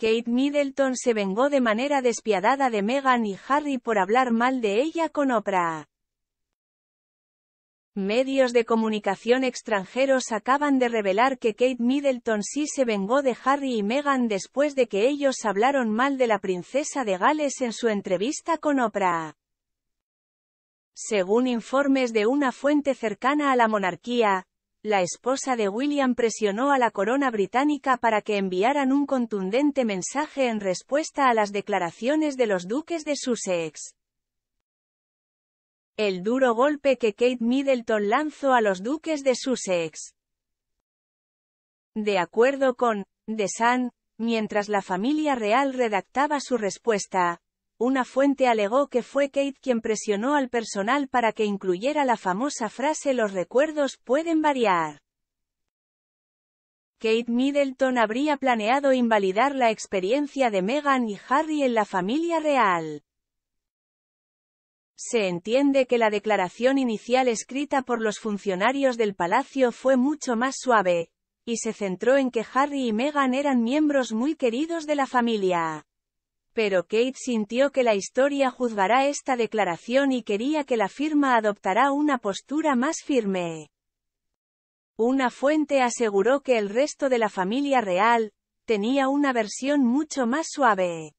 Kate Middleton se vengó de manera despiadada de Meghan y Harry por hablar mal de ella con Oprah. Medios de comunicación extranjeros acaban de revelar que Kate Middleton sí se vengó de Harry y Meghan después de que ellos hablaron mal de la princesa de Gales en su entrevista con Oprah. Según informes de una fuente cercana a la monarquía, la esposa de William presionó a la corona británica para que enviaran un contundente mensaje en respuesta a las declaraciones de los duques de Sussex. El duro golpe que Kate Middleton lanzó a los duques de Sussex. De acuerdo con The mientras la familia real redactaba su respuesta, una fuente alegó que fue Kate quien presionó al personal para que incluyera la famosa frase los recuerdos pueden variar. Kate Middleton habría planeado invalidar la experiencia de Meghan y Harry en la familia real. Se entiende que la declaración inicial escrita por los funcionarios del palacio fue mucho más suave, y se centró en que Harry y Meghan eran miembros muy queridos de la familia. Pero Kate sintió que la historia juzgará esta declaración y quería que la firma adoptara una postura más firme. Una fuente aseguró que el resto de la familia real, tenía una versión mucho más suave.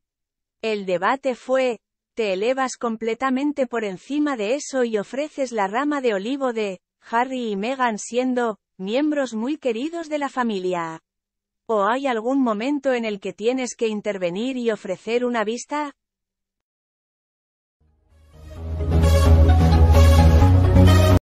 El debate fue, te elevas completamente por encima de eso y ofreces la rama de olivo de, Harry y Meghan siendo, miembros muy queridos de la familia. ¿O hay algún momento en el que tienes que intervenir y ofrecer una vista?